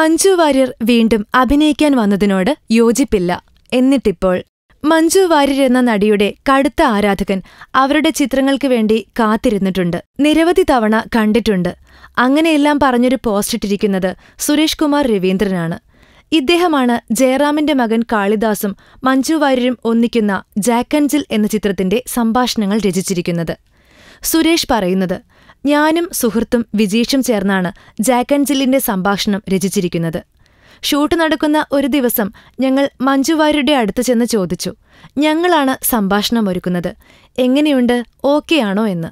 മഞ്ജു വാര്യർ വീണ്ടും അഭിനയിക്കാൻ വന്നതിനോട് യോജിപ്പില്ല എന്നിട്ടിപ്പോൾ മഞ്ജു വാര്യർ എന്ന നടിയുടെ കടുത്ത ആരാധകൻ അവരുടെ ചിത്രങ്ങൾക്ക് വേണ്ടി കാത്തിരുന്നിട്ടുണ്ട് നിരവധി തവണ കണ്ടിട്ടുണ്ട് അങ്ങനെയെല്ലാം പറഞ്ഞൊരു പോസ്റ്റ് ഇട്ടിരിക്കുന്നത് സുരേഷ് കുമാർ രവീന്ദ്രനാണ് ഇദ്ദേഹമാണ് ജയറാമിന്റെ മകൻ കാളിദാസും മഞ്ജു വാര്യരും ഒന്നിക്കുന്ന ജാക്കൻജിൽ എന്ന ചിത്രത്തിന്റെ സംഭാഷണങ്ങൾ രചിച്ചിരിക്കുന്നത് സുരേഷ് പറയുന്നത് ഞാനും സുഹൃത്തും വിജീഷും ചേർന്നാണ് ജാക്ക് ആൻഡ് ജില്ലിന്റെ സംഭാഷണം രചിച്ചിരിക്കുന്നത് ഷൂട്ട് നടക്കുന്ന ഒരു ദിവസം ഞങ്ങൾ മഞ്ജുവാര്യരുടെ അടുത്ത് ചെന്ന് ചോദിച്ചു ഞങ്ങളാണ് സംഭാഷണം ഒരുക്കുന്നത് എങ്ങനെയുണ്ട് ഓക്കെ ആണോ എന്ന്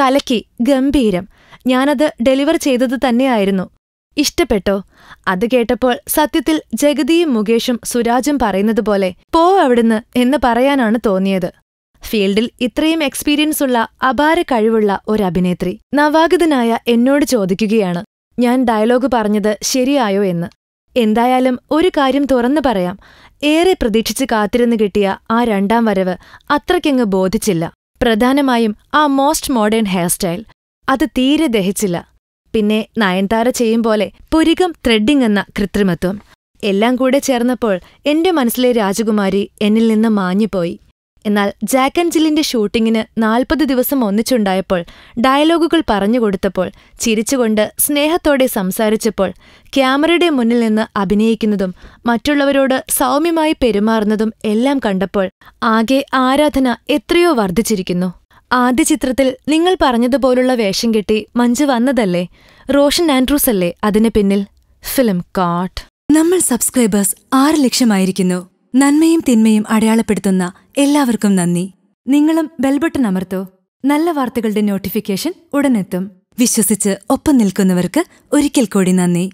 കലക്കി ഗംഭീരം ഞാനത് ഡെലിവർ ചെയ്തത് തന്നെയായിരുന്നു ഇഷ്ടപ്പെട്ടോ അത് കേട്ടപ്പോൾ സത്യത്തിൽ ജഗതിയും മുകേഷും സുരാജും പറയുന്നതുപോലെ പോ അവിടുന്ന് എന്ന് പറയാനാണ് തോന്നിയത് ഫീൽഡിൽ ഇത്രയും എക്സ്പീരിയൻസ് ഉള്ള അപാര കഴിവുള്ള ഒരു അഭിനേത്രി നവാഗതനായ എന്നോട് ചോദിക്കുകയാണ് ഞാൻ ഡയലോഗ് പറഞ്ഞത് ശരിയായോ എന്ന് എന്തായാലും ഒരു കാര്യം തുറന്നു പറയാം ഏറെ പ്രതീക്ഷിച്ച് കാത്തിരുന്നു കിട്ടിയ ആ രണ്ടാം വരവ് അത്രയ്ക്കങ്ങ് ബോധിച്ചില്ല പ്രധാനമായും ആ മോസ്റ്റ് മോഡേൺ ഹെയർ സ്റ്റൈൽ അത് തീരെ ദഹിച്ചില്ല പിന്നെ നയൻതാര ചെയ്യും പോലെ പുരികം ത്രെഡിംഗ് എന്ന കൃത്രിമത്വം എല്ലാം കൂടെ ചേർന്നപ്പോൾ എന്റെ മനസ്സിലെ രാജകുമാരി എന്നിൽ നിന്ന് മാഞ്ഞുപോയി എന്നാൽ ജാക്ക് ആൻഡ് ജില്ലിന്റെ ഷൂട്ടിങ്ങിന് നാൽപ്പത് ദിവസം ഒന്നിച്ചുണ്ടായപ്പോൾ ഡയലോഗുകൾ പറഞ്ഞുകൊടുത്തപ്പോൾ ചിരിച്ചുകൊണ്ട് സ്നേഹത്തോടെ സംസാരിച്ചപ്പോൾ ക്യാമറയുടെ മുന്നിൽ നിന്ന് അഭിനയിക്കുന്നതും മറ്റുള്ളവരോട് സൗമ്യമായി പെരുമാറുന്നതും എല്ലാം കണ്ടപ്പോൾ ആകെ ആരാധന എത്രയോ വർദ്ധിച്ചിരിക്കുന്നു ആദ്യ ചിത്രത്തിൽ നിങ്ങൾ പറഞ്ഞതുപോലുള്ള വേഷം കെട്ടി മഞ്ജു വന്നതല്ലേ റോഷൻ ആൻഡ്രൂസ് അല്ലേ അതിന് പിന്നിൽ ഫിലിം കാട്ട് നമ്മൾ സബ്സ്ക്രൈബേഴ്സ് ആറ് ലക്ഷമായിരിക്കുന്നു നന്മയും തിന്മയും അടയാളപ്പെടുത്തുന്ന എല്ലാവർക്കും നന്ദി നിങ്ങളും ബെൽബട്ടൺ അമർത്തോ നല്ല വാർത്തകളുടെ നോട്ടിഫിക്കേഷൻ ഉടനെത്തും വിശ്വസിച്ച് ഒപ്പം നിൽക്കുന്നവർക്ക് ഒരിക്കൽ കൂടി നന്ദി